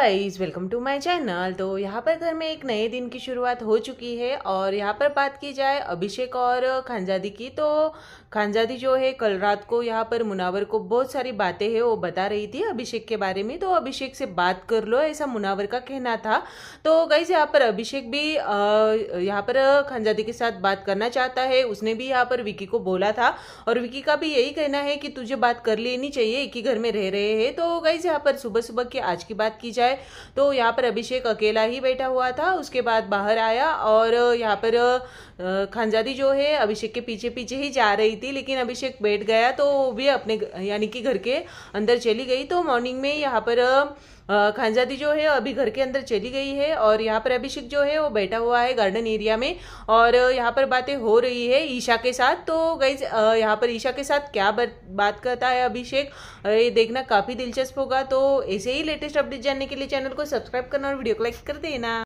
guys welcome to my channel तो यहाँ पर घर में एक नए दिन की शुरुआत हो चुकी है और यहाँ पर बात की जाए अभिषेक और खानजादी की तो खानजादी जो है कल रात को यहाँ पर मुनावर को बहुत सारी बातें हैं वो बता रही थी अभिषेक के बारे में तो अभिषेक से बात कर लो ऐसा मुनावर का कहना था तो गाइज यहाँ पर अभिषेक भी यहाँ पर खानजादी के साथ बात करना चाहता है उसने भी यहाँ पर विकी को बोला था और विकी का भी यही कहना है कि तुझे बात कर लेनी चाहिए एक ही घर में रह रहे हैं तो गाइज यहाँ पर सुबह सुबह की आज की बात की जाए है तो यहाँ पर अभिषेक अकेला ही बैठा हुआ था उसके बाद बाहर आया और यहाँ पर खानजादी जो है अभिषेक के पीछे पीछे ही जा रही थी लेकिन अभिषेक बैठ गया तो वो भी अपने यानी कि घर के अंदर चली गई तो मॉर्निंग में यहाँ पर खानजादी जो है अभी घर के अंदर चली गई है और यहाँ पर अभिषेक जो है वो बैठा हुआ है गार्डन एरिया में और यहाँ पर बातें हो रही है ईशा के साथ तो गई यहाँ पर ईशा के साथ क्या बात करता है अभिषेक ये देखना काफ़ी दिलचस्प होगा तो ऐसे ही लेटेस्ट अपडेट जानने के लिए चैनल को सब्सक्राइब करना और वीडियो को लाइक कर देना